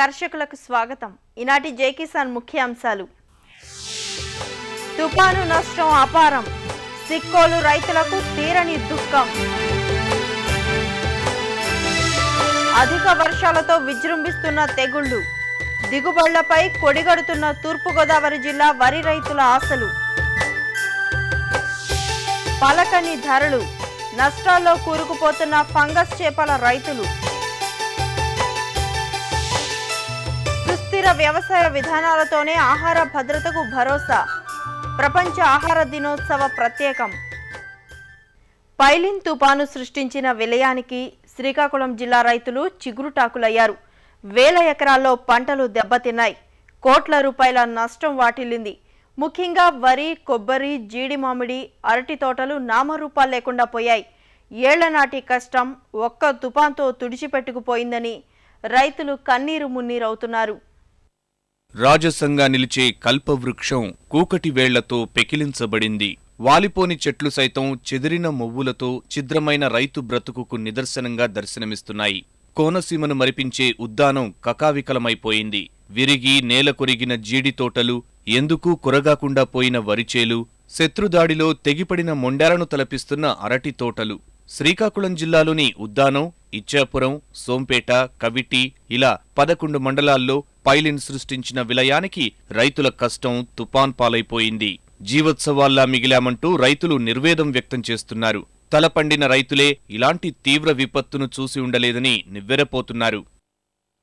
కర్షకులకు స్వాగతం ఈనాటి జై కిసాన్ ముఖ్యాంశాలు తుపాను నష్టం అపారం సిక్కోలు రైతులకు తీరని దుఃఖం అధిక వర్షాలతో విజృంభిస్తున్న తెగుళ్లు దిగుబడులపై కొడిగడుతున్న తూర్పుగోదావరి జిల్లా వరి రైతుల ఆశలు పలకని ధరలు నష్టాల్లో కూరుకుపోతున్న ఫంగస్ చేపల రైతులు సుస్థిర వ్యవసాయ విధానాలతోనే ఆహార భద్రతకు భరోసా ప్రపంచ ఆహార దినోత్సవ ప్రత్యేకం పైలిన్ తుపాను సృష్టించిన విలయానికి శ్రీకాకుళం జిల్లా రైతులు చిగురుటాకులయ్యారు వేల ఎకరాల్లో పంటలు దెబ్బతిన్నాయి కోట్ల రూపాయల నష్టం వాటిల్లింది ముఖ్యంగా వరి కొబ్బరి జీడి మామిడి అరటి తోటలు నామరూపాలు లేకుండా పోయాయి ఏళ్లనాటి కష్టం ఒక్క తుపాన్తో తుడిచిపెట్టుకుపోయిందని రైతులు కన్నీరు మున్నీరవుతున్నారు రాజసంగా నిలిచే కల్పవృక్షం కూకటి పెకిలించబడింది వాలిపోని చెట్లు సైతం చెదిరిన మొవ్వులతో ఛిద్రమైన రైతు బ్రతుకుకు నిదర్శనంగా దర్శనమిస్తున్నాయి కోనసీమను మరిపించే ఉద్దానం కకావికలమైపోయింది విరిగి నేల కొరిగిన జీడితోటలు తోటలు ఎందుకు కొరగాకుండా పోయిన వరిచేలు శత్రుదాడిలో తెగిపడిన మొండారను తలపిస్తున్న అరటి తోటలు శ్రీకాకుళం జిల్లాలోని ఉద్దానం ఇచ్చాపురం సోంపేట కవిటి ఇలా పదకొండు మండలాల్లో పైలిన్ సృష్టించిన విలయానికి రైతుల కష్టం తుపాన్ పాలైపోయింది జీవోత్సవాల్లా మిగిలామంటూ రైతులు నిర్వేదం వ్యక్తం చేస్తున్నారు తలపండిన రైతులే ఇలాంటి తీవ్ర విపత్తును చూసి ఉండలేదని నివ్వెరపోతున్నారు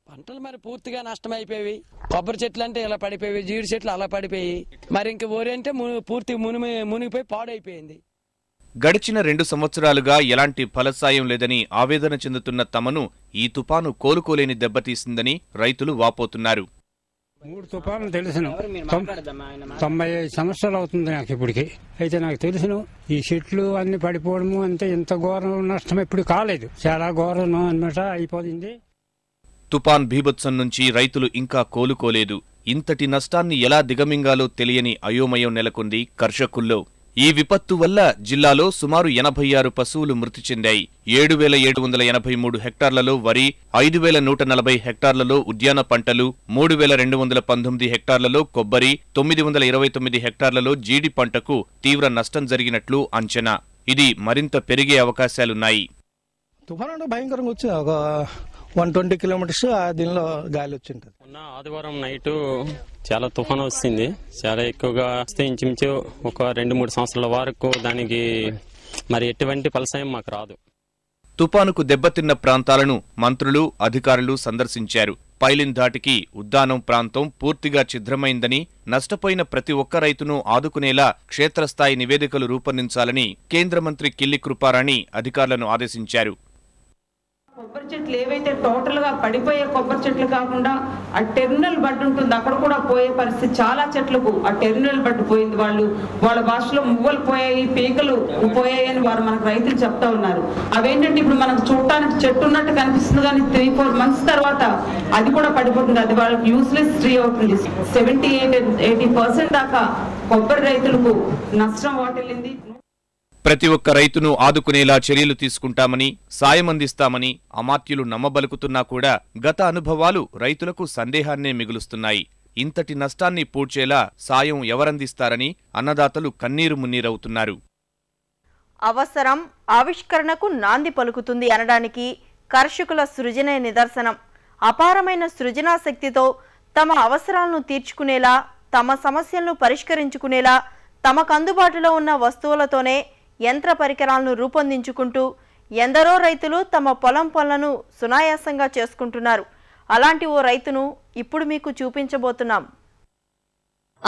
పంటలు మరి పూర్తిగా నష్టమైపోయి కొబ్బరి చెట్లు అంటే ఇలా పడిపోయి జీడి చెట్లు అలా పడిపోయి మరి ఇంక ఊరంటే పూర్తి మునిమి మునిగిపోయి పాడైపోయింది గడిచిన రెండు సంవత్సరాలుగా ఎలాంటి ఫలసాయం లేదని ఆవేదన చెందుతున్న తమను ఈ తుపాను కోలుకోలేని దెబ్బతీసిందని రైతులు వాపోతున్నారు మూడు తుఫాను తెలిసిన తొంభై సంవత్సరాలు అవుతుంది నాకు ఇప్పటికి అయితే నాకు తెలుసును ఈ చెట్లు అన్ని పడిపోవడము అంతే ఇంత ఘోరం నష్టం ఇప్పుడు కాలేదు చాలా ఘోరం అనమాట అయిపోయింది తుపాన్ భీభత్సం నుంచి రైతులు ఇంకా కోలుకోలేదు ఇంతటి నష్టాన్ని ఎలా దిగమింగాలో తెలియని అయోమయం నెలకొంది కర్షకుల్లో ఈ విపత్తు వల్ల జిల్లాలో సుమారు ఎనభై ఆరు పశువులు మృతి చెందాయి ఏడు వేల ఏడు వందల ఎనభై మూడు హెక్టార్లలో వరి ఐదు వేల నూట నలభై హెక్టార్లలో ఉద్యాన పంటలు మూడు వేల రెండు వందల పంతొమ్మిది హెక్టార్లలో కొబ్బరి తొమ్మిది వందల ఇరవై తొమ్మిది హెక్టార్లలో జీడి పంటకు తీవ్ర నష్టం జరిగినట్లు అంచనా ఇది మరింత పెరిగే అవకాశాలున్నాయి తుఫాను భయంకరంగా వచ్చింది ఒక వన్ ట్వంటీ కిలోమీటర్స్ ఆ దీనిలో గాలి వచ్చింటది మొన్న ఆదివారం నైట్ చాలా తుఫాను వస్తుంది చాలా ఎక్కువగా వస్తే ఇంచుమించు ఒక రెండు మూడు సంవత్సరాల వరకు దానికి మరి ఎటువంటి ఫలసాయం మాకు రాదు తుపానుకు దెబ్బతిన్న ప్రాంతాలను మంత్రులు అధికారులు సందర్శించారు పైలిన్ ధాటికి ఉద్దానం ప్రాంతం పూర్తిగా ఛిద్రమైందని నష్టపోయిన ప్రతి ఒక్క రైతును ఆదుకునేలా క్షేత్రస్థాయి నివేదికలు రూపొందించాలని కేంద్ర మంత్రి కిల్లి కృపారాణి అధికారులను ఆదేశించారు కొబ్బరి చెట్లు ఏవైతే టోటల్ గా పడిపోయే కొబ్బరి చెట్లు కాకుండా ఆ టెర్మినల్ బడ్ ఉంటుంది అక్కడ కూడా పోయే పరిస్థితి చాలా చెట్లకు ఆ టెర్మినల్ బడ్ పోయింది వాళ్ళు వాళ్ళ భాషలో మువ్వలు పోయాయి పీకలు పోయాయి అని వారు మనకు రైతులు చెప్తా ఉన్నారు అవేంటంటే ఇప్పుడు మనకు చూడటానికి చెట్టు ఉన్నట్టు కనిపిస్తుంది కానీ త్రీ ఫోర్ మంత్స్ తర్వాత అది కూడా పడిపోతుంది అది వాళ్ళకి యూస్లెస్ ట్రీ అవుతుంది సెవెంటీ ఎయిటీ పర్సెంట్ దాకా కొబ్బరి రైతులకు నష్టం వాటిల్లింది ప్రతి ఒక్క రైతును ఆదుకునేలా చర్యలు తీసుకుంటామని సాయం అందిస్తామని అమాత్యులు నమ్మబలుకుతున్నా కూడా గత అనుభవాలు రైతులకు సందేహాన్నే మిగులుస్తున్నాయి ఇంతటి నష్టాన్ని పూడ్చేలా సాయం ఎవరందిస్తారని అన్నదాతలు కన్నీరు మున్నీరవుతున్నారు అవసరం ఆవిష్కరణకు నాంది పలుకుతుంది అనడానికి కర్షకుల సృజనే నిదర్శనం అపారమైన సృజనాశక్తితో తమ అవసరాలను తీర్చుకునేలా తమ సమస్యలను పరిష్కరించుకునేలా తమకు అందుబాటులో ఉన్న వస్తువులతోనే యంత్ర పరికరాలను రూపొందించుకుంటూ ఎందరో రైతులు తమ పొలం పనులను సునాయాసంగా చేసుకుంటున్నారు అలాంటి ఓ రైతును ఇప్పుడు మీకు చూపించబోతున్నాం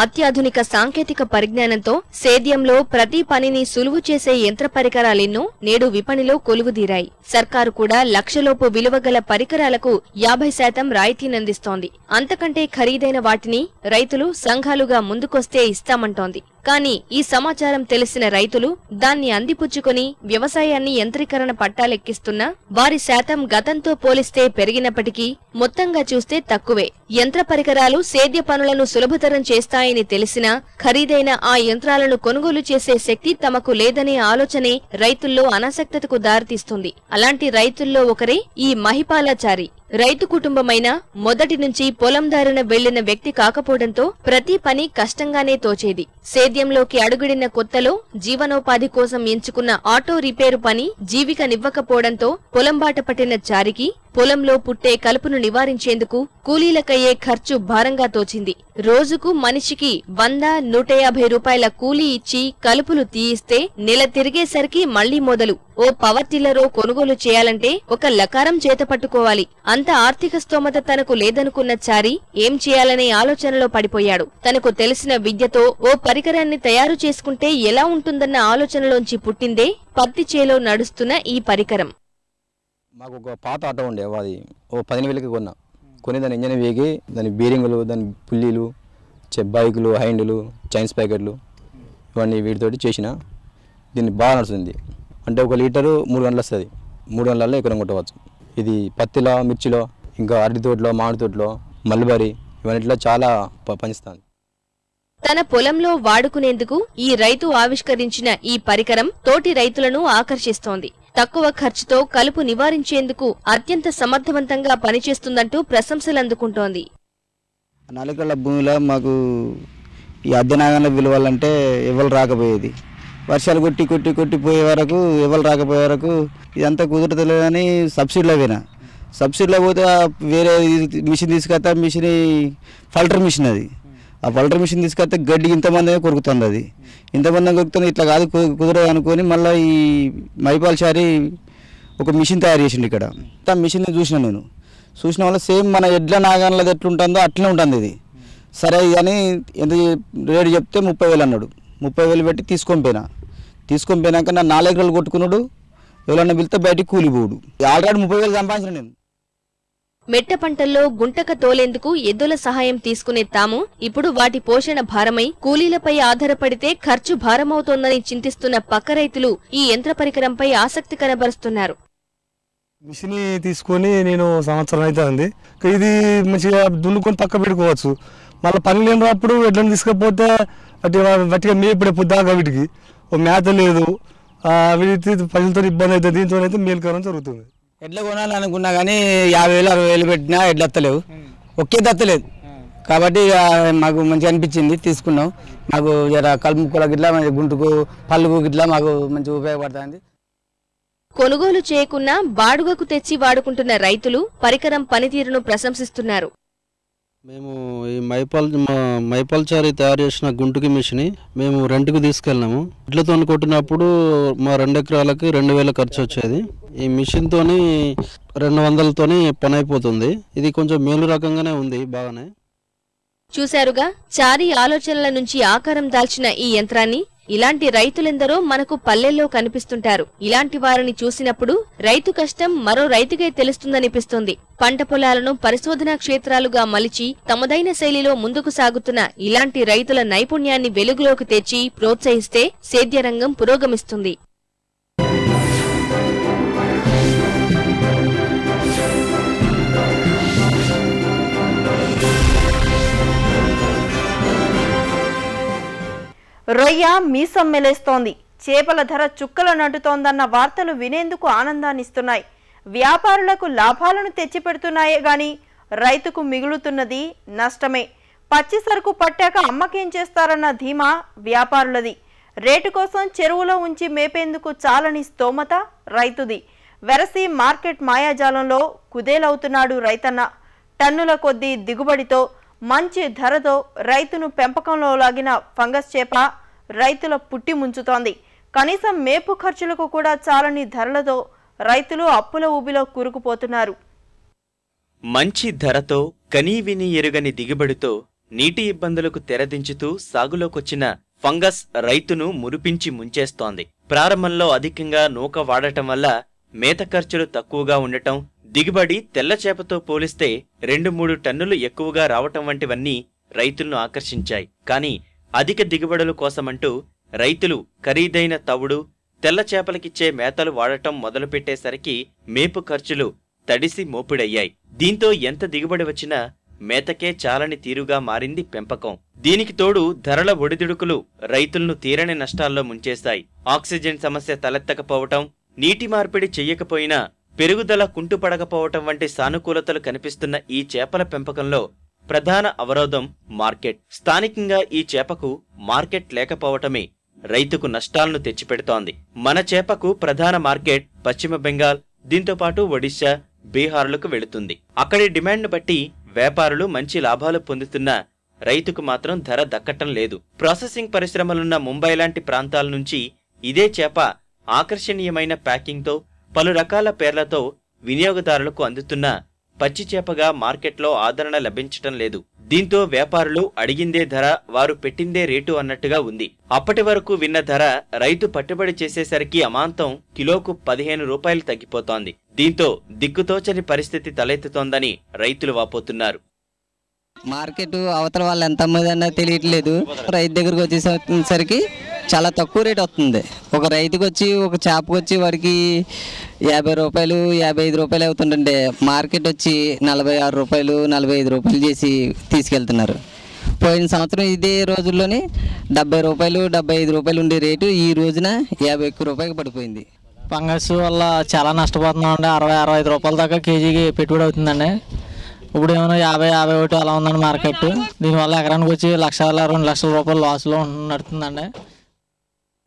అత్యాధునిక సాంకేతిక పరిజ్ఞానంతో సేద్యంలో ప్రతి పనిని సులువు చేసే యంత్ర పరికరాలెన్నో నేడు విపణిలో కొలువుదీరాయి సర్కారు కూడా లక్షలోపు విలువగల పరికరాలకు యాభై శాతం రాయితీనందిస్తోంది అంతకంటే ఖరీదైన వాటిని రైతులు సంఘాలుగా ముందుకొస్తే ఇస్తామంటోంది కానీ ఈ సమాచారం తెలిసిన రైతులు దాన్ని అందిపుచ్చుకొని వ్యవసాయాన్ని యంత్రీకరణ పట్టాలెక్కిస్తున్నా వారి శాతం గతంతో పోలిస్తే పెరిగినప్పటికీ మొత్తంగా చూస్తే తక్కువే యంత్ర పరికరాలు సేద్య పనులను సులభతరం చేస్తాయని తెలిసినా ఖరీదైన ఆ యంత్రాలను కొనుగోలు చేసే శక్తి తమకు లేదనే ఆలోచనే రైతుల్లో అనాసక్తతకు దారితీస్తుంది అలాంటి రైతుల్లో ఒకరే ఈ మహిపాలాచారి రైతు కుటుంబమైన మొదటి నుంచి పొలం దారిన వెళ్లిన వ్యక్తి కాకపోవడంతో ప్రతి పని కష్టంగానే తోచేది సేద్యంలోకి అడుగుడిన కొత్తలో జీవనోపాధి కోసం ఎంచుకున్న ఆటో రిపేరు పని జీవికనివ్వకపోవడంతో పొలం బాట పట్టిన చారికి పొలంలో పుట్టే కలుపును నివారించేందుకు కూలీలకయ్యే ఖర్చు భారంగా తోచింది రోజుకు మనిషికి వంద నూట యాభై రూపాయల కూలీ ఇచ్చి కలుపులు తీయిస్తే నెల తిరిగేసరికి మళ్లీ మొదలు ఓ పవర్ టిల్లరో కొనుగోలు చేయాలంటే ఒక లకారం చేతపట్టుకోవాలి అంత ఆర్థిక స్తోమత తనకు లేదనుకున్న చారి ఏం చేయాలనే ఆలోచనలో పడిపోయాడు తనకు తెలిసిన విద్యతో ఓ పరికరాన్ని తయారు చేసుకుంటే ఎలా ఉంటుందన్న ఆలోచనలోంచి పుట్టిందే పత్తి చేలో నడుస్తున్న ఈ పరికరం మాకు ఒక పాత ఆటో ఉండే అది ఓ పదిహేను వేలకి కొన్నా కొని దాని ఇంజన్ వేగి దాని బీరింగులు దాని పుల్లీలు బైకులు హైండ్లు చైన్స్ ప్యాకెట్లు ఇవన్నీ వీటితోటి చేసిన దీన్ని బాగా నడుస్తుంది అంటే ఒక లీటరు మూడు గంటలు వస్తుంది మూడు గంటలలో ఎక్కడ కొట్టవచ్చు ఇది పత్తిలో మిర్చిలో ఇంకా అరటి తోటలో మామిడి తోటలో మల్బరి ఇవన్నిట్లో చాలా పనిస్తుంది తన పొలంలో వాడుకునేందుకు ఈ రైతు ఆవిష్కరించిన ఈ పరికరం తోటి రైతులను ఆకర్షిస్తోంది తక్కువ ఖర్చుతో కలుపు నివారించేందుకు అత్యంత సమర్థవంతంగా పనిచేస్తుందంటూ ప్రశంసలు అందుకుంటోంది నాలుగళ్ళ భూమిలో మాకు ఈ అద్దెనాగంలో విలువలంటే ఎవరు రాకపోయేది వర్షాలు కొట్టి కొట్టి కొట్టిపోయే వరకు ఎవరు రాకపోయే వరకు ఇదంతా అని సబ్సిడీలో పోయినా సబ్సిడీలో పోతే వేరే మిషన్ తీసుకొస్తా మిషన్ ఫల్టర్ మిషన్ అది ఆ పల్టర్ మిషన్ తీసుకొస్తే గడ్డి ఇంతమంది కొరుకుతుంది అది ఇంతమంది కొరుకుతుంది ఇట్లా కాదు కుదరదు అనుకొని మళ్ళీ ఈ మైపాల్ శారీ ఒక మిషన్ తయారు చేసిండు ఇక్కడ ఆ మిషన్ని చూసిన నేను చూసిన వల్ల సేమ్ మన ఎడ్ల నాగాన్లది ఎట్లుంటుందో అట్లనే ఉంటుంది ఇది సరే అని ఎంత రేటు చెప్తే ముప్పై వేలు అన్నాడు ముప్పై వేలు పెట్టి తీసుకొని పోయినా తీసుకొని పోయినాక నా నాలుగు రోజులు కొట్టుకున్నాడు ఎవరన్నా పిలితే బయటికి కూలిపోడు ఆల్రెడీ ముప్పై వేలు సంపాదించిన నేను మెట్ట పంటల్లో గుంటక తోలేందుకు ఎద్దుల సహాయం తీసుకునే తాము ఇప్పుడు వాటి పోషణ భారమై కూలీలపై ఆధారపడితే ఖర్చు భారమవుతోందని చింతిస్తున్న పక్క రైతులు ఈ యంత్ర పరికరంపై ఆసక్తి కనబరుస్తున్నారు మిషన్ తీసుకొని నేను సంవత్సరం అయితే ఉంది ఇది మంచిగా దున్నుకొని పక్క పెట్టుకోవచ్చు మళ్ళీ పని లేనప్పుడు ఎడ్లను తీసుకపోతే వాటి వాటిగా మేపడే పొద్దాకా వీటికి మేత లేదు వీటి పనులతో ఇబ్బంది అవుతుంది దీంతో అయితే మేలుకరం జరుగుతుంది ఎడ్ల కొనాలనుకున్నా కానీ యాభై వేలు అరవై వేలు పెట్టినా ఎడ్లు వస్తలేవు hmm. ఒకే దత్తలేదు hmm. కాబట్టి మాకు మంచిగా అనిపించింది తీసుకున్నాం మాకు జర కలుముక్కలకు మంచి గుంటుకు పళ్ళుకు గిట్ల మాకు మంచి ఉపయోగపడుతుంది కొనుగోలు చేయకున్నా బాడుగకు తెచ్చి వాడుకుంటున్న రైతులు పరికరం పనితీరును ప్రశంసిస్తున్నారు మేము ఈ మైపాల్ మైపాల్చారి తయారు చేసిన గుంటుకి మిషన్ మేము రెంట్కి తీసుకెళ్ళినాము ఇట్లతో కొట్టినప్పుడు మా రెండు ఎకరాలకి రెండు వేల ఖర్చు వచ్చేది ఈ మిషన్తోని రెండు వందలతోని పని అయిపోతుంది ఇది కొంచెం మేలు రకంగానే ఉంది బాగానే చూశారుగా చారి ఆలోచనల నుంచి ఆకారం దాల్చిన ఈ యంత్రాన్ని ఇలాంటి రైతులెందరో మనకు పల్లెల్లో కనిపిస్తుంటారు ఇలాంటి వారిని చూసినప్పుడు రైతు కష్టం మరో రైతుకే తెలుస్తుందనిపిస్తుంది పంట పొలాలను పరిశోధనా క్షేత్రాలుగా మలిచి తమదైన శైలిలో ముందుకు సాగుతున్న ఇలాంటి రైతుల నైపుణ్యాన్ని వెలుగులోకి తెచ్చి ప్రోత్సహిస్తే సేద్యరంగం పురోగమిస్తుంది రొయ్య మీసం మెలేస్తోంది చేపల ధర చుక్కలు నటుతోందన్న వార్తలు వినేందుకు ఆనందాన్నిస్తున్నాయి వ్యాపారులకు లాభాలను తెచ్చిపెడుతున్నాయే గాని రైతుకు మిగులుతున్నది నష్టమే పచ్చి సరుకు పట్టాక అమ్మకేం చేస్తారన్న ధీమా వ్యాపారులది రేటు కోసం చెరువులో ఉంచి మేపేందుకు చాలని స్తోమత రైతుది వెరసి మార్కెట్ మాయాజాలంలో కుదేలవుతున్నాడు రైతన్న టన్నుల కొద్దీ దిగుబడితో మంచి ధరతో రైతును పెంపకంలో లాగిన ఫంగస్ చేప రైతుల పుట్టి ముంచుతోంది కనీసం మేపు ఖర్చులకు కూడా చాలని ధరలతో రైతులు అప్పుల ఊబిలో కూరుకుపోతున్నారు మంచి ధరతో కనీవిని ఎరుగని దిగుబడితో నీటి ఇబ్బందులకు తెరదించుతూ సాగులోకొచ్చిన ఫంగస్ రైతును మురిపించి ముంచేస్తోంది ప్రారంభంలో అధికంగా నూక వాడటం వల్ల మేత ఖర్చులు తక్కువగా ఉండటం దిగుబడి తెల్లచేపతో పోలిస్తే రెండు మూడు టన్నులు ఎక్కువగా రావటం వంటివన్నీ రైతులను ఆకర్షించాయి కానీ అధిక దిగుబడుల కోసమంటూ రైతులు ఖరీదైన తవుడు తెల్లచేపలకిచ్చే మేతలు వాడటం మొదలుపెట్టేసరికి మేపు ఖర్చులు తడిసి మోపిడయ్యాయి దీంతో ఎంత దిగుబడి వచ్చినా మేతకే చాలని తీరుగా మారింది పెంపకం దీనికి తోడు ధరల ఒడిదుడుకులు రైతులను తీరని నష్టాల్లో ముంచేశాయి ఆక్సిజన్ సమస్య తలెత్తకపోవటం నీటి మార్పిడి చెయ్యకపోయినా పెరుగుదల కుంటుపడకపోవటం వంటి సానుకూలతలు కనిపిస్తున్న ఈ చేపల పెంపకంలో ప్రధాన అవరోధం మార్కెట్ స్థానికంగా ఈ చేపకు మార్కెట్ లేకపోవటమే రైతుకు నష్టాలను తెచ్చిపెడుతోంది మన చేపకు ప్రధాన మార్కెట్ పశ్చిమ బెంగాల్ దీంతోపాటు ఒడిశా బీహార్లకు వెళుతుంది అక్కడి డిమాండ్ను బట్టి వ్యాపారులు మంచి లాభాలు పొందుతున్న రైతుకు మాత్రం ధర దక్కటం లేదు ప్రాసెసింగ్ పరిశ్రమలున్న ముంబై లాంటి ప్రాంతాల నుంచి ఇదే చేప ఆకర్షణీయమైన ప్యాకింగ్తో పలు రకాల పేర్లతో వినియోగదారులకు అందుతున్న పచ్చి చేపగా మార్కెట్లో ఆదరణ లభించటం లేదు దీంతో వ్యాపారులు అడిగిందే ధర వారు పెట్టిందే రేటు అన్నట్టుగా ఉంది అప్పటి వరకు విన్న ధర రైతు పట్టుబడి చేసేసరికి అమాంతం కిలోకు పదిహేను రూపాయలు తగ్గిపోతోంది దీంతో దిక్కుతోచని పరిస్థితి తలెత్తుతోందని రైతులు వాపోతున్నారు మార్కెట్ అవతల వాళ్ళు ఎంత అమ్మదన్నా తెలియట్లేదు రైతు దగ్గరకు వచ్చేసరికి చాలా తక్కువ రేట్ వస్తుంది ఒక రైతుకి వచ్చి ఒక చేపకు వచ్చి వారికి యాభై రూపాయలు యాభై ఐదు రూపాయలు అవుతుంటుండే మార్కెట్ వచ్చి నలభై ఆరు రూపాయలు నలభై ఐదు రూపాయలు చేసి తీసుకెళ్తున్నారు పోయిన సంవత్సరం ఇదే రోజుల్లోనే డెబ్బై రూపాయలు డెబ్బై ఐదు రూపాయలు ఉండే రేటు ఈ రోజున యాభై ఎక్కువ రూపాయలు పడిపోయింది ఫంగస్ వల్ల చాలా నష్టపోతున్నాం అండి అరవై అరవై ఐదు రూపాయల దాకా కేజీకి పెట్టుబడి అవుతుందండి ఇప్పుడు ఏమైనా యాభై యాభై ఒకటి అలా ఉందండి మార్కెట్ దీనివల్ల ఎకరానికి వచ్చి లక్షల రెండు లక్షల రూపాయలు లాస్లో నడుతుందండి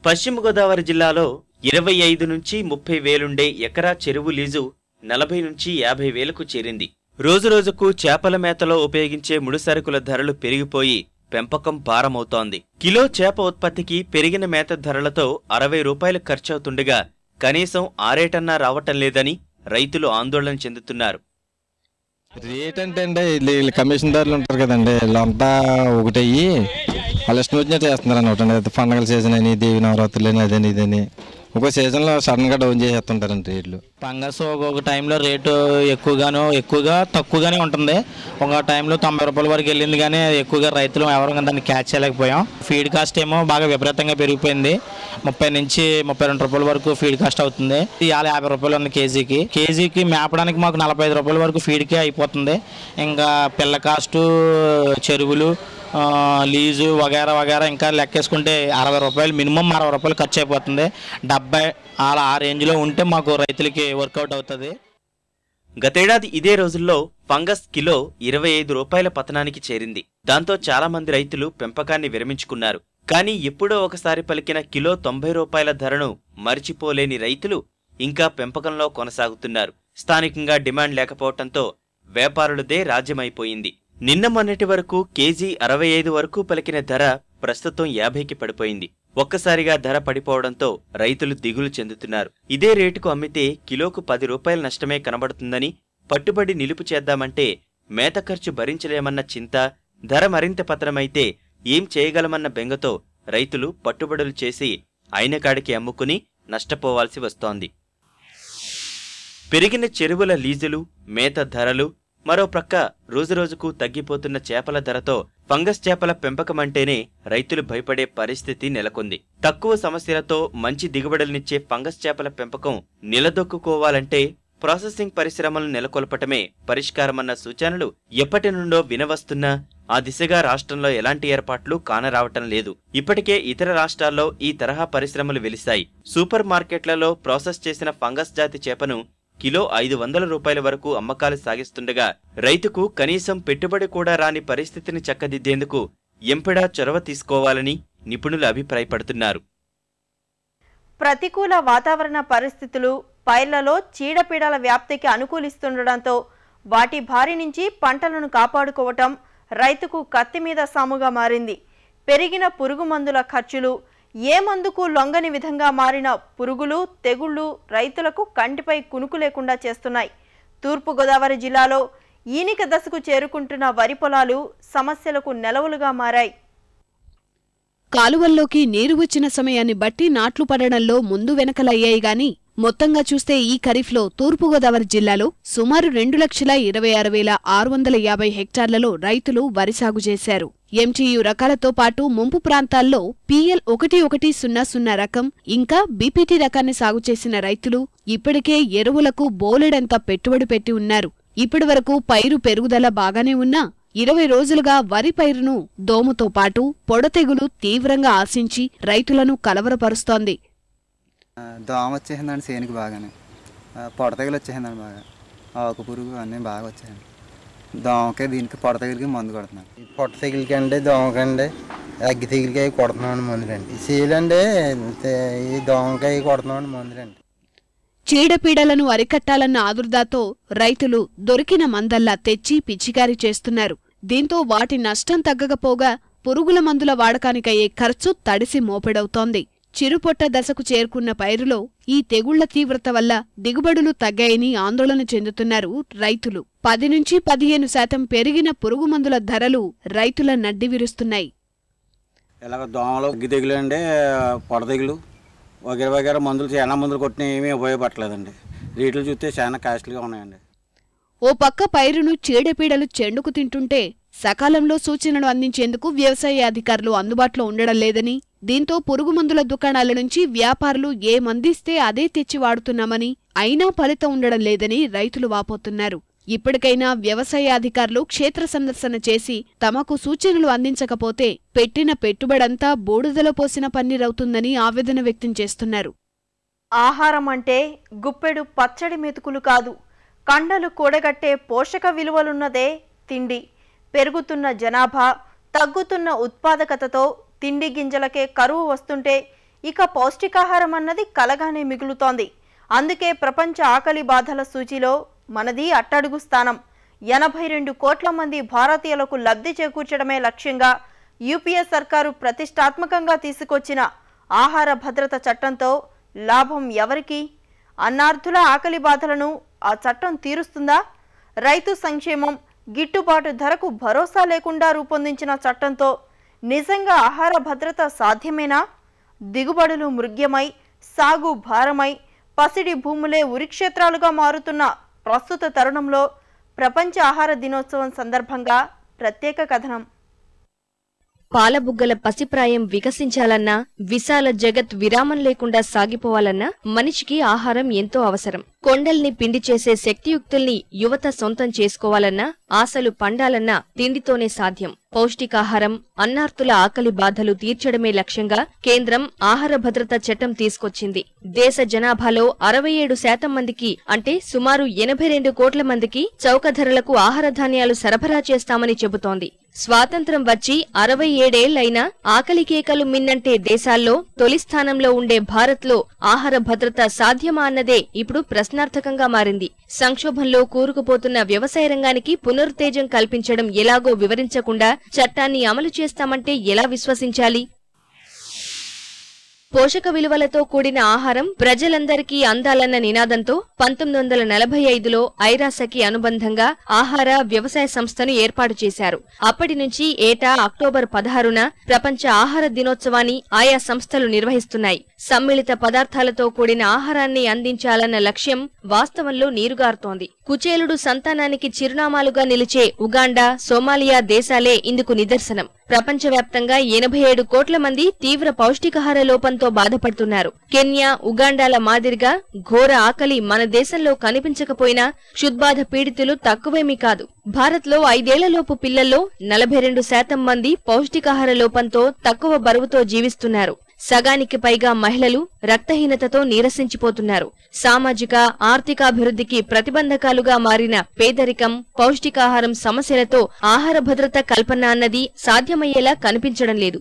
పశ్చిమ గోదావరి జిల్లాలో ఇరవై ఐదు నుంచి ముప్పై వేలుండే ఎకరా చెరువు లీజు నలభై నుంచి యాభై వేలకు చేరింది రోజురోజుకు చేపల మేతలో ఉపయోగించే ముడిసరుకుల ధరలు పెరిగిపోయి పెంపకం భారమవుతోంది కిలో చేప ఉత్పత్తికి పెరిగిన మేత ధరలతో అరవై రూపాయలు ఖర్చవుతుండగా కనీసం ఆరేటన్నా రావటం లేదని రైతులు ఆందోళన చెందుతున్నారు రేట్ అంటే అండి కమిషన్ ధరలు ఉంటారు కదండి వీళ్ళంతా ఒకటయ్యి వాళ్ళు ఇష్టం చేస్తున్నారు అనమాట పండగల సీజన్ అని దేవి నవరాత్రులు అని అదని ఇదని ఒక సీజన్లో సడన్గా డౌన్ చేసేస్తుంటారండి రేట్లు ఫంగస్ ఒక్కొక్క టైంలో రేటు ఎక్కువగానో ఎక్కువగా తక్కువగానే ఉంటుంది ఒక టైంలో తొంభై రూపాయల వరకు వెళ్ళింది కానీ ఎక్కువగా రైతులు ఎవరు దాన్ని క్యాచ్ చేయలేకపోయాం ఫీడ్ కాస్ట్ ఏమో బాగా విపరీతంగా పెరిగిపోయింది ముప్పై నుంచి ముప్పై రెండు రూపాయల వరకు ఫీడ్ కాస్ట్ అవుతుంది ఇవాళ యాభై రూపాయలు ఉంది కేజీకి కేజీకి మేపడానికి మాకు నలభై రూపాయల వరకు ఫీడ్కే అయిపోతుంది ఇంకా పిల్ల కాస్టు చెరువులు లీజు వగేరా వగేరా ఇంకా లెక్కేసుకుంటే అరవై రూపాయలు మినిమం అరవై రూపాయలు ఖర్చు అయిపోతుంది డెబ్బై అలా ఆ రేంజ్లో ఉంటే మాకు రైతులకి వర్కౌట్ అవుతుంది గతేడాది ఇదే రోజుల్లో ఫంగస్ కిలో ఇరవై ఐదు రూపాయల పతనానికి చేరింది దాంతో చాలా మంది రైతులు పెంపకాన్ని విరమించుకున్నారు కానీ ఎప్పుడో ఒకసారి పలికిన కిలో తొంభై రూపాయల ధరను మరిచిపోలేని రైతులు ఇంకా పెంపకంలో కొనసాగుతున్నారు స్థానికంగా డిమాండ్ లేకపోవటంతో వ్యాపారులదే రాజ్యమైపోయింది నిన్న మొన్నటి వరకు కేజీ అరవై ఐదు వరకు పలికిన ధర ప్రస్తుతం యాభైకి పడిపోయింది ఒక్కసారిగా ధర పడిపోవడంతో రైతులు దిగులు చెందుతున్నారు ఇదే రేటుకు అమ్మితే కిలోకు పది రూపాయల నష్టమే కనబడుతుందని పట్టుబడి నిలుపు చేద్దామంటే మేత ఖర్చు భరించలేమన్న చింత ధర మరింత పతనమైతే ఏం చేయగలమన్న బెంగతో రైతులు పట్టుబడులు చేసి అయినకాడికి అమ్ముకుని నష్టపోవాల్సి వస్తోంది పెరిగిన చెరువుల లీజులు మేత ధరలు మరోప్రక్క రోజురోజుకు తగ్గిపోతున్న చేపల ధరతో ఫంగస్ చేపల పెంపకమంటేనే రైతులు భయపడే పరిస్థితి నెలకొంది తక్కువ సమస్యలతో మంచి దిగుబడులనిచ్చే ఫంగస్ చేపల పెంపకం నిలదొక్కుకోవాలంటే ప్రాసెసింగ్ పరిశ్రమలను నెలకొల్పటమే పరిష్కారమన్న సూచనలు ఎప్పటి నుండో వినవస్తున్నా ఆ దిశగా రాష్ట్రంలో ఎలాంటి ఏర్పాట్లు కానరావటం లేదు ఇప్పటికే ఇతర రాష్ట్రాల్లో ఈ తరహా పరిశ్రమలు వెలిశాయి సూపర్ మార్కెట్లలో ప్రాసెస్ చేసిన ఫంగస్ జాతి చేపను కిలో ఐదు వందల రూపాయల వరకు అమ్మకాలు సాగిస్తుండగా రైతుకు కనీసం పెట్టుబడి కూడా రాని పరిస్థితిని చక్కదిద్దేందుకు ఎంపెడా చొరవ తీసుకోవాలని నిపుణులు అభిప్రాయపడుతున్నారు ప్రతికూల వాతావరణ పరిస్థితులు పైర్లలో చీడపీడల వ్యాప్తికి అనుకూలిస్తుండటంతో వాటి భారీ నుంచి పంటలను కాపాడుకోవటం రైతుకు కత్తిమీద సాముగా మారింది పెరిగిన పురుగు మందుల ఖర్చులు ఏ మందుకు లొంగని విధంగా మారిన పురుగులు తెగుళ్లు రైతులకు కంటిపై కునుకు లేకుండా చేస్తున్నాయి తూర్పుగోదావరి జిల్లాలో ఈనిక దశకు చేరుకుంటున్న వరి పొలాలు సమస్యలకు నెలవులుగా మారాయి కాలువల్లోకి నీరు వచ్చిన సమయాన్ని బట్టి నాట్లు పడడంలో ముందు వెనకలయ్యాయి గానీ మొత్తంగా చూస్తే ఈ ఖరీఫ్లో తూర్పుగోదావరి జిల్లాలో సుమారు రెండు లక్షల ఇరవై ఆరు వేల ఆరు వందల యాభై హెక్టార్లలో రైతులు వరి సాగు చేశారు ఎంటీయు రకాలతో పాటు ముంపు ప్రాంతాల్లో పీఎల్ ఒకటి ఒకటి సున్నా సున్నా రకం ఇంకా బీపీటీ రకాన్ని సాగు చేసిన రైతులు ఇప్పటికే ఎరువులకు బోలెడంత పెట్టుబడి పెట్టి ఉన్నారు ఇప్పటి వరకు పైరు పెరుగుదల బాగానే ఉన్నా ఇరవై రోజులుగా వరి పైరును దోమతో పాటు పొడతెగులు తీవ్రంగా ఆశించి రైతులను కలవరపరుస్తోంది దోమ వచ్చేసిందండి సేనికి బాగానే పొడతగిలి వచ్చేసిందండి బాగా ఆకు పురుగు అన్నీ బాగా వచ్చాయండి దోమకే దీనికి పొడతగిలికి మందు కొడుతున్నాను పొట్ట తగిలికి అండి దోమకండి అగ్గి తెగులకి కొడుతున్నామండి మందులండి చీలండి ఈ దోమకాయ కొడుతున్నామండి మందులండి చీడపీడలను అరికట్టాలన్న ఆదుర్దాతో రైతులు దొరికిన మందల్లా తెచ్చి పిచ్చికారి చేస్తున్నారు దీంతో వాటి నష్టం తగ్గకపోగా పురుగుల మందుల వాడకానికయ్యే ఖర్చు తడిసి మోపెడవుతోంది చిరుపొట్ట దశకు చేరుకున్న పైరులో ఈ తెగుళ్ల తీవ్రత వల్ల దిగుబడులు తగ్గాయని ఆందోళన చెందుతున్నారు రైతులు పది నుంచి పదిహేను శాతం పెరిగిన పురుగుమందుల ధరలు రైతుల నడ్డి విరుస్తున్నాయి దోమలు మందులు చాలా మందులు ఏమీ చూస్తే చాలా కాస్ట్లీగా ఉన్నాయండి ఓ పక్క పైరును చీడపీడలు చెండుకు తింటుంటే సకాలంలో సూచనలు అందించేందుకు వ్యవసాయ అధికారులు అందుబాటులో ఉండడం లేదని దీంతో పురుగు మందుల దుకాణాల నుంచి వ్యాపారులు ఏ మందిస్తే అదే తెచ్చి వాడుతున్నామని అయినా ఫలితం ఉండడం లేదని రైతులు వాపోతున్నారు ఇప్పటికైనా వ్యవసాయ అధికారులు క్షేత్ర సందర్శన చేసి తమకు సూచనలు అందించకపోతే పెట్టిన పెట్టుబడంతా బూడిదలో పోసిన పన్నీరవుతుందని ఆవేదన వ్యక్తం చేస్తున్నారు ఆహారం అంటే గుప్పెడు పచ్చడి మెతుకులు కాదు కండలు కూడగట్టే పోషక విలువలున్నదే తిండి పెరుగుతున్న జనాభా తగ్గుతున్న ఉత్పాదకతతో తిండి గింజలకే కరువు వస్తుంటే ఇక పౌష్టికాహారం అన్నది కలగానే మిగులుతోంది అందుకే ప్రపంచ ఆకలి బాధల సూచిలో మనది అట్టడుగు స్థానం ఎనభై రెండు కోట్ల మంది భారతీయులకు లబ్ధి చేకూర్చడమే లక్ష్యంగా యూపీఏ సర్కారు ప్రతిష్టాత్మకంగా తీసుకొచ్చిన ఆహార భద్రత చట్టంతో లాభం ఎవరికి అన్నార్థుల ఆకలి బాధలను ఆ చట్టం తీరుస్తుందా రైతు సంక్షేమం గిట్టుబాటు ధరకు భరోసా లేకుండా రూపొందించిన చట్టంతో నిజంగా ఆహార భద్రత సాధ్యమేనా దిగుబడులు మృగ్యమై సాగు భారమై పసిడి భూములే ఉరిక్షేత్రాలుగా మారుతున్న ప్రస్తుత తరుణంలో ప్రపంచ ఆహార దినోత్సవం సందర్భంగా ప్రత్యేక కథనం పాలబుగ్గల పసిప్రాయం వికసించాలన్నా విశాల జగత్ విరామం లేకుండా సాగిపోవాలన్నా మనిషికి ఆహారం ఎంతో అవసరం కొండల్ని పిండి చేసే శక్తియుక్తుల్ని యువత సొంతం చేసుకోవాలన్నా ఆశలు పండాలన్నా తిండితోనే సాధ్యం పౌష్టికాహారం అన్నార్తుల ఆకలి బాధలు తీర్చడమే లక్ష్యంగా కేంద్రం ఆహార భద్రత చట్టం తీసుకొచ్చింది దేశ జనాభాలో అరవై ఏడు శాతం మందికి అంటే సుమారు ఎనభై రెండు కోట్ల మందికి చౌక ధరలకు ఆహార ధాన్యాలు సరఫరా చేస్తామని చెబుతోంది స్వాతంత్రం వచ్చి అరవై ఏడేళ్లైనా ఆకలి కేకలు మిన్నంటే దేశాల్లో తొలి స్థానంలో ఉండే భారత్లో ఆహార భద్రత సాధ్యమా అన్నదే ఇప్పుడు ప్రశ్నార్థకంగా మారింది సంక్షోభంలో కూరుకుపోతున్న వ్యవసాయ రంగానికి పునరుత్తేజం కల్పించడం ఎలాగో వివరించకుండా చట్టాన్ని అమలు చేస్తామంటే ఎలా విశ్వసించాలి పోషక విలువలతో కూడిన ఆహారం ప్రజలందరికీ అందాలన్న నినాదంతో పంతొమ్మిది వందల నలభై ఐదులో ఐరాసకి అనుబంధంగా ఆహార వ్యవసాయ సంస్థను ఏర్పాటు చేశారు అప్పటి నుంచి ఏటా అక్టోబర్ పదహారున ప్రపంచ ఆహార దినోత్సవాన్ని ఆయా సంస్థలు నిర్వహిస్తున్నాయి సమ్మిళిత పదార్థాలతో కూడిన ఆహారాన్ని అందించాలన్న లక్ష్యం వాస్తవంలో నీరుగారుతోంది కుచేలుడు సంతానానికి చిరునామాలుగా నిలిచే ఉగాండా సోమాలియా దేశాలే ఇందుకు నిదర్శనం ప్రపంచవ్యాప్తంగా ఎనభై ఏడు కోట్ల మంది తీవ్ర పౌష్టికాహార లోపంతో బాధపడుతున్నారు కెన్యా ఉగాండాల మాదిరిగా ఘోర ఆకలి మన దేశంలో కనిపించకపోయినా క్షుద్బాధ పీడితులు తక్కువేమీ కాదు భారత్లో ఐదేళ్లలోపు పిల్లల్లో నలభై రెండు శాతం మంది పౌష్టికాహార లోపంతో తక్కువ బరువుతో జీవిస్తున్నారు సగానికి పైగా మహిళలు రక్తహీనతతో నీరసించిపోతున్నారు సామాజిక ఆర్థికాభివృద్ధికి ప్రతిబంధకాలుగా మారిన పేదరికం పౌష్టికాహారం సమస్యలతో ఆహార భద్రత కల్పన అన్నది సాధ్యమయ్యేలా కనిపించడం లేదు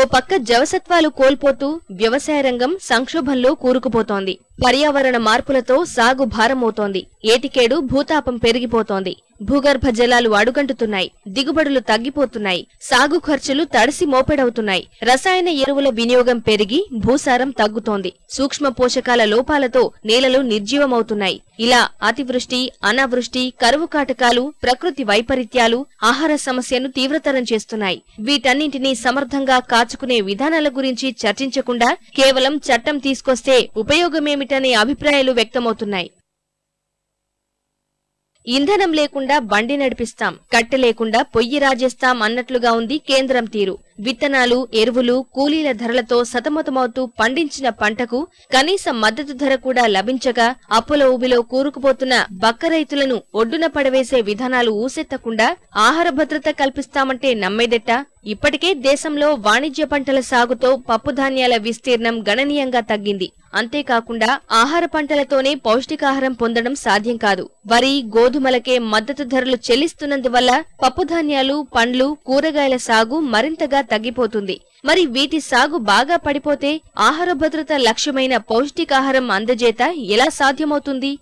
ఓ పక్క జవసత్వాలు కోల్పోతూ వ్యవసాయ రంగం సంక్షోభంలో కూరుకుపోతోంది పర్యావరణ మార్పులతో సాగు భారమవుతోంది ఏటికేడు భూతాపం పెరిగిపోతోంది భూగర్భ జలాలు అడుగంటుతున్నాయి దిగుబడులు తగ్గిపోతున్నాయి సాగు ఖర్చులు తడిసి మోపెడవుతున్నాయి రసాయన ఎరువుల వినియోగం పెరిగి భూసారం తగ్గుతోంది సూక్ష్మ పోషకాల లోపాలతో నేలలు నిర్జీవమవుతున్నాయి ఇలా అతివృష్టి అనావృష్టి కరువు కాటకాలు ప్రకృతి వైపరీత్యాలు ఆహార సమస్యను తీవ్రతరం చేస్తున్నాయి వీటన్నింటినీ సమర్థంగా కాచుకునే విధానాల గురించి చర్చించకుండా కేవలం చట్టం తీసుకొస్తే ఉపయోగమేమిటి ఏమిటనే అభిప్రాయాలు వ్యక్తమవుతున్నాయి ఇంధనం లేకుండా బండి నడిపిస్తాం కట్టె లేకుండా పొయ్యి రాజేస్తాం అన్నట్లుగా ఉంది కేంద్రం తీరు విత్తనాలు ఎరువులు కూలీల ధరలతో సతమతమవుతూ పండించిన పంటకు కనీస మద్దతు ధర కూడా లభించగా అప్పుల ఊబిలో కూరుకుపోతున్న బక్క రైతులను ఒడ్డున పడవేసే విధానాలు ఊసెత్తకుండా ఆహార భద్రత కల్పిస్తామంటే నమ్మేదెట్ట ఇప్పటికే దేశంలో వాణిజ్య పంటల సాగుతో పప్పుధాన్యాల విస్తీర్ణం గణనీయంగా తగ్గింది అంతేకాకుండా ఆహార పంటలతోనే పౌష్టికాహారం పొందడం సాధ్యం కాదు వరి గోధుమలకే మద్దతు ధరలు చెల్లిస్తున్నందువల్ల పప్పుధాన్యాలు పండ్లు కూరగాయల సాగు మరింతగా తగ్గిపోతుంది మరి వీటి సాగు బాగా పడిపోతే ఆహార భద్రత లక్ష్యమైన పౌష్టికాహారం అందజేత ఎలా సాధ్యమవుతుంది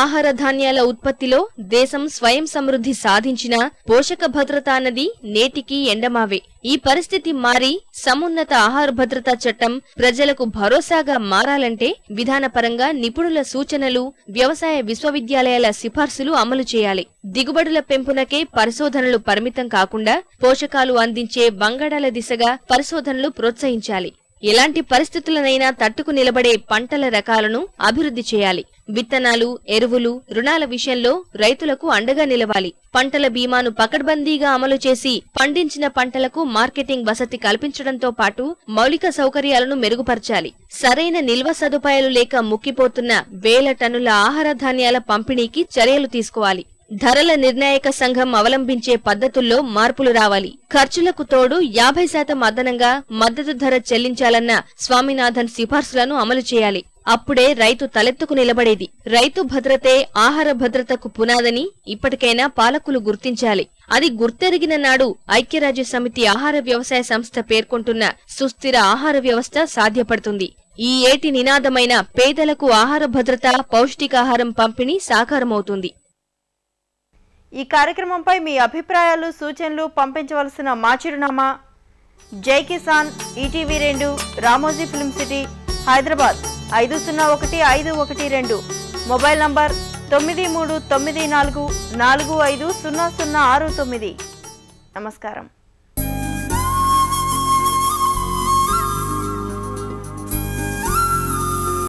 ఆహార ధాన్యాల ఉత్పత్తిలో దేశం స్వయం సమృద్ధి సాధించిన పోషక భద్రత అన్నది నేటికీ ఎండమావే ఈ పరిస్థితి మారి సమున్నత ఆహార భద్రతా చట్టం ప్రజలకు భరోసాగా మారాలంటే విధానపరంగా నిపుణుల సూచనలు వ్యవసాయ విశ్వవిద్యాలయాల సిఫార్సులు అమలు చేయాలి దిగుబడుల పెంపునకే పరిశోధనలు పరిమితం కాకుండా పోషకాలు అందించే వంగడాల దిశగా పరిశోధనలు ప్రోత్సహించాలి ఎలాంటి పరిస్థితులనైనా తట్టుకు నిలబడే పంటల రకాలను అభివృద్ధి చేయాలి విత్తనాలు ఎరువులు రుణాల విషయంలో రైతులకు అండగా నిలవాలి పంటల బీమాను పకడ్బందీగా అమలు చేసి పండించిన పంటలకు మార్కెటింగ్ వసతి కల్పించడంతో పాటు మౌలిక సౌకర్యాలను మెరుగుపరచాలి సరైన నిల్వ సదుపాయాలు లేక ముక్కిపోతున్న వేల టన్నుల ఆహార ధాన్యాల పంపిణీకి చర్యలు తీసుకోవాలి ధరల నిర్ణాయక సంఘం అవలంబించే పద్ధతుల్లో మార్పులు రావాలి ఖర్చులకు తోడు యాభై శాతం అదనంగా మద్దతు ధర చెల్లించాలన్న స్వామినాథన్ సిఫార్సులను అమలు చేయాలి అప్పుడే రైతు తలెత్తుకు నిలబడేది రైతు భద్రతే ఆహార భద్రతకు పునాదని ఇప్పటికైనా పాలకులు గుర్తించాలి అది గుర్తెరిగిన నాడు ఐక్యరాజ్య సమితి ఆహార వ్యవసాయ సంస్థ పేర్కొంటున్న సుస్థిర ఆహార వ్యవస్థ సాధ్యపడుతుంది ఈ ఏటి నినాదమైన పేదలకు ఆహార భద్రత పౌష్టికాహారం పంపిణీ సాకారమవుతుంది ఈ కార్యక్రమంపై మీ అభిప్రాయాలు సూచనలు పంపించవలసిన మా చిరునామా జై కిసాన్ ఈటీవీ రెండు రామోజీ ఫిలిం సిటీ హైదరాబాద్ ఐదు సున్నా ఒకటి ఐదు ఒకటి రెండు మొబైల్ నంబర్ తొమ్మిది మూడు తొమ్మిది నాలుగు నాలుగు ఐదు సున్నా సున్నా ఆరు తొమ్మిది నమస్కారం